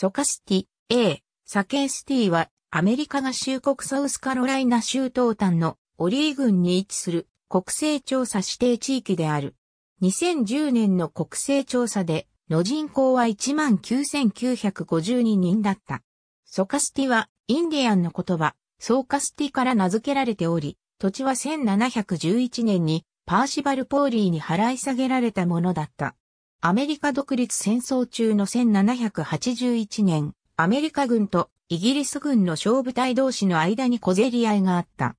ソカシティ、A、サケンシティは、アメリカ合衆国サウスカロライナ州東端のオリー郡に位置する国勢調査指定地域である。2010年の国勢調査で、の人口は19,952人だった。ソカスティは、インディアンの言葉、ソーカスティから名付けられており、土地は1711年にパーシバル・ポーリーに払い下げられたものだった。アメリカ独立戦争中の1781年、アメリカ軍とイギリス軍の小部隊同士の間に小競り合いがあった。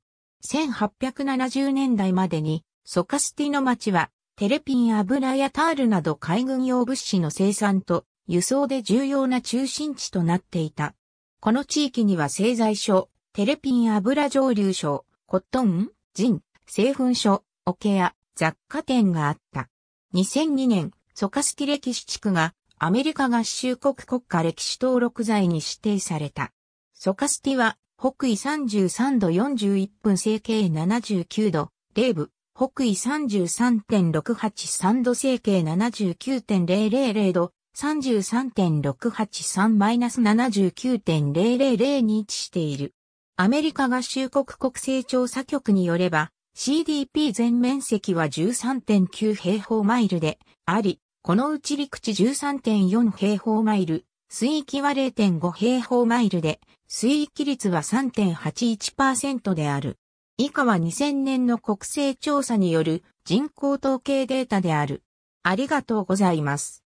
1870年代までに、ソカスティの町は、テレピン油やタールなど海軍用物資の生産と輸送で重要な中心地となっていた。この地域には製材所、テレピン油蒸留所、コットン、ジン、製粉所、ケや雑貨店があった。2002年、ソカスキ歴史地区がアメリカ合衆国国家歴史登録罪に指定された。ソカスティは北緯33度41分整形79度、ー部、北緯33.683度整形79.000度、33.683-79.0002に位置している。アメリカ合衆国国勢調査局によれば、CDP 全面積は13.9平方マイルであり、このうち陸地13.4平方マイル、水域は0.5平方マイルで、水域率は3.81%である。以下は2000年の国勢調査による人口統計データである。ありがとうございます。